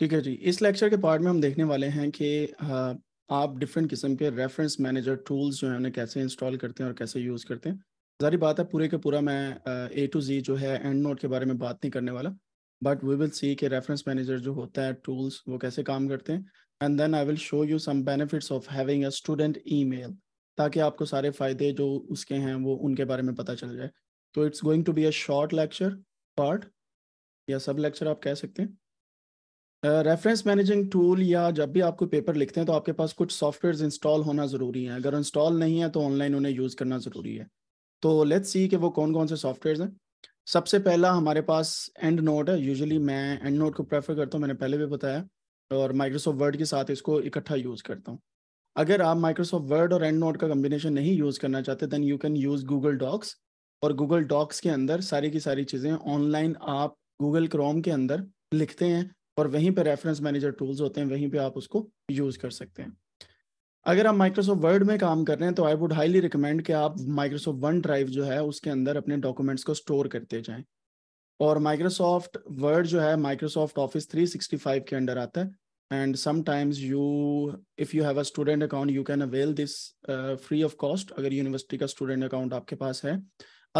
ठीक है जी इस लेक्चर के पार्ट में हम देखने वाले हैं कि आप डिफरेंट किस्म के रेफरेंस मैनेजर टूल्स जो है उन्हें कैसे इंस्टॉल करते हैं और कैसे यूज़ करते हैं जारी बात है पूरे के पूरा मैं ए टू जी जो है एंड नोट के बारे में बात नहीं करने वाला बट वी विल सी के रेफरेंस मैनेजर जो होता है टूल्स वो कैसे काम करते हैं and then I will show you some benefits of having a student email ताकि आपको सारे फ़ायदे जो उसके हैं वो उनके बारे में पता चल जाए तो it's going to be a short lecture part या सब लेक्चर आप कह सकते हैं रेफरेंस मैनेजिंग टूल या जब भी आपको पेपर लिखते हैं तो आपके पास कुछ सॉफ्टवेयर इंस्टॉल होना ज़रूरी है अगर इंस्टॉल नहीं है तो ऑनलाइन उन्हें यूज़ करना ज़रूरी है तो लेट्स सी कि वो कौन कौन से सॉफ्टवेयर हैं सबसे पहला हमारे पास एंड नोट है यूजुअली मैं एंड नोट को प्रेफर करता हूँ मैंने पहले भी बताया और माइक्रोसॉफ्ट वर्ड के साथ इसको इकट्ठा यूज़ करता हूँ अगर आप माइक्रोसॉफ्ट वर्ड और एंड नोट का कम्बिनेशन नहीं यूज़ करना चाहते then you can use Google Docs और गूगल डॉक्स के अंदर सारी की सारी चीज़ें ऑनलाइन आप गूगल क्रोम के अंदर लिखते हैं और वहीं पे रेफरेंस मैनेजर टूल्स होते हैं वहीं पे आप उसको यूज़ कर सकते हैं अगर आप माइक्रोसॉफ्ट वर्ड में काम कर रहे हैं तो आई वुड हाईली रिकमेंड कि आप माइक्रोसॉफ्ट वन ड्राइव जो है उसके अंदर अपने डॉक्यूमेंट्स को स्टोर करते जाएं और माइक्रोसॉफ्ट वर्ड जो है माइक्रोसॉफ्ट ऑफिस 365 के अंडर आता है and sometimes you if you have a student account you can avail this free of cost अगर यूनिवर्सिटी का स्टूडेंट अकाउंट आपके पास है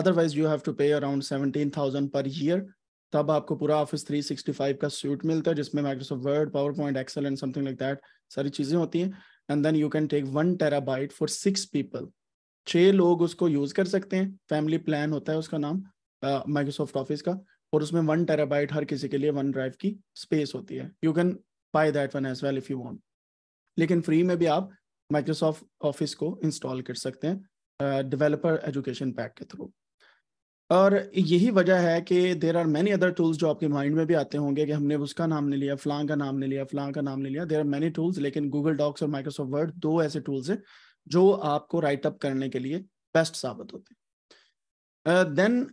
otherwise you have to pay around seventeen thousand per year तब आपको पूरा ऑफिस 365 का सूट मिलता है जिसमें Microsoft Word PowerPoint Excel and something like that सारी चीज़ें होती हैं and then you can take one terabyte for six people छः लोग उसको यूज़ कर सकते हैं फैमिली प्लान होता है उसका नाम माइक्रोसॉफ्ट uh, ऑफिस का और उसमें वन टेराबाइट हर किसी के लिए वन ड्राइव की स्पेस होती है you can buy that one as well if you want लेकिन फ्री में भी आप माइक्रोसॉफ्ट ऑफिस को इंस्टॉल कर सकते हैं डेवलपर एजुकेशन पैक के थ्रू और यही वजह है कि there are many other tools जो आपके माइंड में भी आते होंगे कि हमने उसका नाम नहीं लिया फलां का नाम नहीं लिया फ्लांग का नाम नहीं लिया देर आर मैनी टूल्स लेकिन गूगल डॉक्स और माइक्रोसॉफ्ट वर्ड दो ऐसे टूल्स हैं जो आपको राइट अप करने के लिए बेस्ट साबित होते हैं देन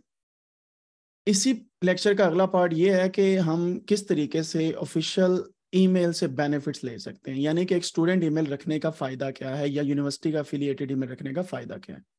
इसी लेक्चर का अगला पार्ट ये है कि हम किस तरीके से ऑफिशियल ईमेल से बेनिफिट्स ले सकते हैं यानी कि एक स्टूडेंट ईमेल रखने का फ़ायदा क्या है या यूनिवर्सिटी का अफिलियटेड ईमेल रखने का फ़ायदा क्या है